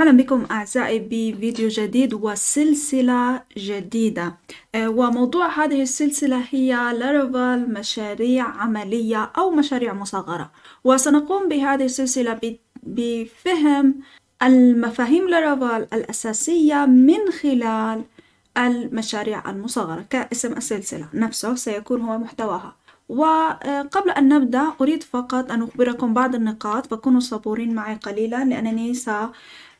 أهلا بكم أعزائي بفيديو جديد وسلسلة جديدة آه، وموضوع هذه السلسلة هي لارفال مشاريع عملية أو مشاريع مصغرة وسنقوم بهذه السلسلة بفهم المفاهيم لارفال الأساسية من خلال المشاريع المصغرة كاسم السلسلة نفسه سيكون هو محتواها وقبل أن نبدأ أريد فقط أن أخبركم بعض النقاط فكونوا صبورين معي قليلا لأنني سأ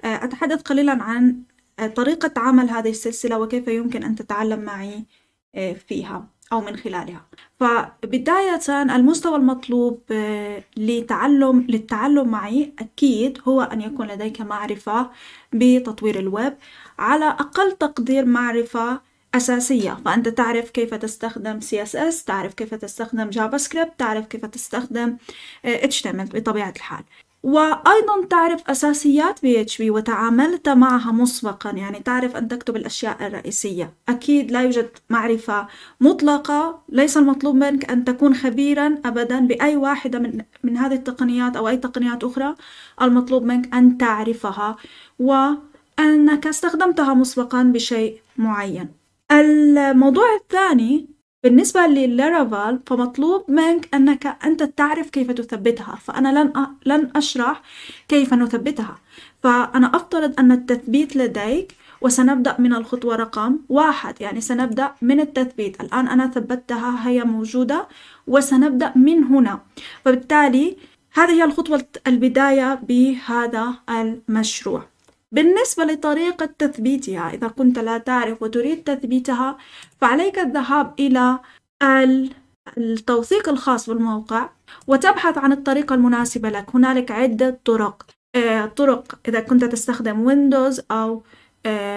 آه، أتحدث قليلا عن آه، طريقة عمل هذه السلسلة وكيف يمكن أن تتعلم معي آه، فيها أو من خلالها فبداية المستوى المطلوب لتعلم للتعلم معي أكيد هو أن يكون لديك معرفة بتطوير الويب على أقل تقدير معرفة أساسية فأنت تعرف كيف تستخدم CSS تعرف كيف تستخدم جافا سكريبت تعرف كيف تستخدم HTML بطبيعة الحال وأيضا تعرف أساسيات بي اتش بي وتعاملت معها مسبقا يعني تعرف أن تكتب الأشياء الرئيسية أكيد لا يوجد معرفة مطلقة ليس المطلوب منك أن تكون خبيرا أبدا بأي واحدة من, من هذه التقنيات أو أي تقنيات أخرى المطلوب منك أن تعرفها وأنك استخدمتها مسبقا بشيء معين الموضوع الثاني بالنسبة للارافال فمطلوب منك أنك أنت تعرف كيف تثبتها فأنا لن لن أشرح كيف نثبتها فأنا أفترض أن التثبيت لديك وسنبدأ من الخطوة رقم واحد يعني سنبدأ من التثبيت الآن أنا ثبتها هي موجودة وسنبدأ من هنا فبالتالي هذه هي الخطوة البداية بهذا المشروع بالنسبة لطريقة تثبيتها إذا كنت لا تعرف وتريد تثبيتها فعليك الذهاب إلى التوثيق الخاص بالموقع وتبحث عن الطريقة المناسبة لك هنالك عدة طرق آه، طرق إذا كنت تستخدم ويندوز أو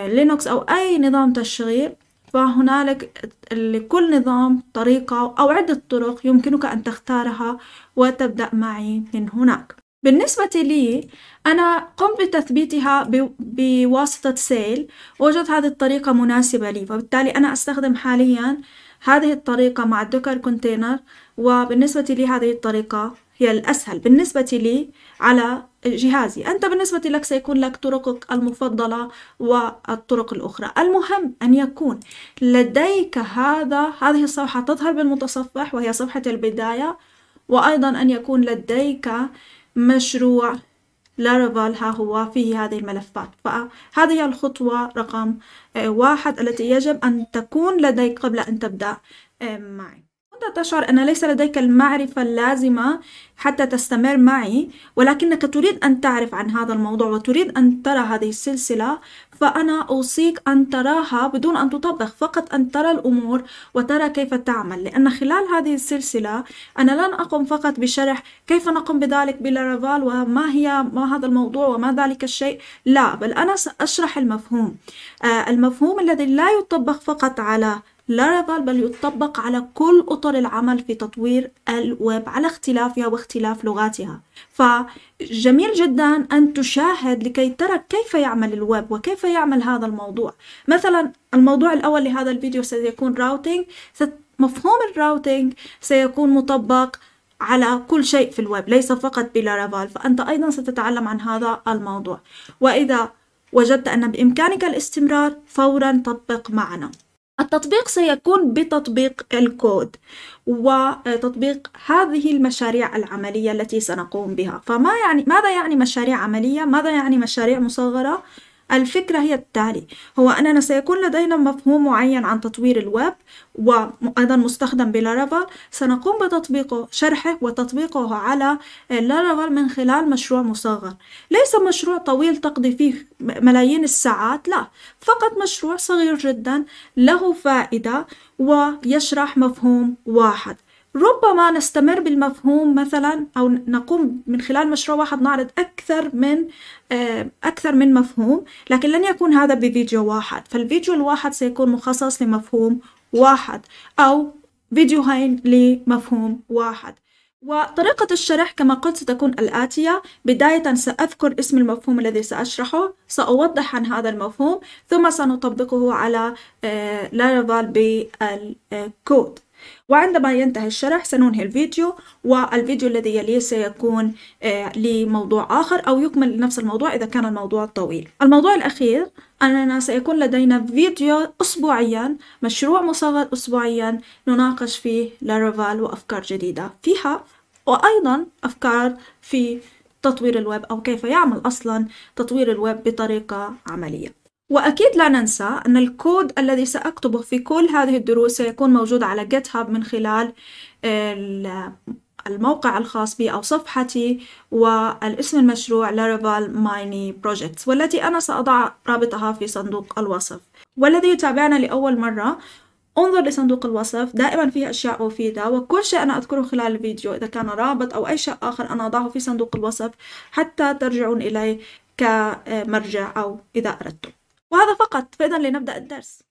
لينوكس آه، أو أي نظام تشغيل فهنالك لكل نظام طريقة أو عدة طرق يمكنك أن تختارها وتبدأ معي من هناك بالنسبة لي أنا قمت بتثبيتها بواسطة سيل وجدت هذه الطريقة مناسبة لي فبالتالي أنا أستخدم حاليا هذه الطريقة مع الدوكر كونتينر وبالنسبة لي هذه الطريقة هي الأسهل بالنسبة لي على جهازي أنت بالنسبة لك سيكون لك طرقك المفضلة والطرق الأخرى المهم أن يكون لديك هذا هذه الصفحة تظهر بالمتصفح وهي صفحة البداية وأيضا أن يكون لديك مشروع لارافال ها هو فيه هذه الملفات فهذه هي الخطوة رقم آه، واحد التي يجب أن تكون لديك قبل أن تبدأ آه، معي حتى تشعر أن ليس لديك المعرفة اللازمة حتى تستمر معي ولكنك تريد أن تعرف عن هذا الموضوع وتريد أن ترى هذه السلسلة فأنا أوصيك أن تراها بدون أن تطبخ فقط أن ترى الأمور وترى كيف تعمل لأن خلال هذه السلسلة أنا لن أقم فقط بشرح كيف نقوم بذلك بلارافال وما هي ما هذا الموضوع وما ذلك الشيء لا بل أنا سأشرح المفهوم آه المفهوم الذي لا يطبق فقط على لارافال بل يطبق على كل أطر العمل في تطوير الويب على اختلافها واختلاف لغاتها فجميل جدا أن تشاهد لكي ترى كيف يعمل الويب وكيف يعمل هذا الموضوع مثلا الموضوع الأول لهذا الفيديو سيكون راوتينج مفهوم الراوتينج سيكون مطبق على كل شيء في الويب ليس فقط بلارافال فأنت أيضا ستتعلم عن هذا الموضوع وإذا وجدت أن بإمكانك الاستمرار فورا طبق معنا التطبيق سيكون بتطبيق الكود وتطبيق هذه المشاريع العملية التي سنقوم بها فما يعني ماذا يعني مشاريع عملية ماذا يعني مشاريع مصغرة الفكرة هي التالي هو أننا سيكون لدينا مفهوم معين عن تطوير الويب وأيضا مستخدم بلارافل سنقوم بتطبيقه شرحه وتطبيقه على لارافل من خلال مشروع مصغر ليس مشروع طويل تقضي فيه ملايين الساعات لا فقط مشروع صغير جدا له فائدة ويشرح مفهوم واحد ربما نستمر بالمفهوم مثلا أو نقوم من خلال مشروع واحد نعرض أكثر من آه، أكثر من مفهوم لكن لن يكون هذا بفيديو واحد فالفيديو الواحد سيكون مخصص لمفهوم واحد أو فيديوهين لمفهوم واحد وطريقة الشرح كما قلت ستكون الآتية بداية سأذكر اسم المفهوم الذي سأشرحه سأوضح عن هذا المفهوم ثم سنطبقه على لارافال آه، بالكود وعندما ينتهي الشرح سننهي الفيديو والفيديو الذي يليه سيكون آه، لموضوع آخر أو يكمل نفس الموضوع إذا كان الموضوع طويل الموضوع الأخير أننا سيكون لدينا فيديو أسبوعيا مشروع مصغر أسبوعيا نناقش فيه لارافال وأفكار جديدة فيها وأيضا أفكار في تطوير الويب أو كيف يعمل أصلا تطوير الويب بطريقة عملية وأكيد لا ننسى أن الكود الذي سأكتبه في كل هذه الدروس سيكون موجود على جيت هاب من خلال الموقع الخاص بي أو صفحتي والاسم المشروع Laravel Mini Projects والتي أنا سأضع رابطها في صندوق الوصف والذي يتابعنا لأول مرة انظر لصندوق الوصف دائما فيه أشياء مفيدة وكل شيء أنا أذكره خلال الفيديو إذا كان رابط أو أي شيء آخر أنا أضعه في صندوق الوصف حتى ترجعون إليه كمرجع أو إذا أردتم وهذا فقط فإذا لنبدأ الدرس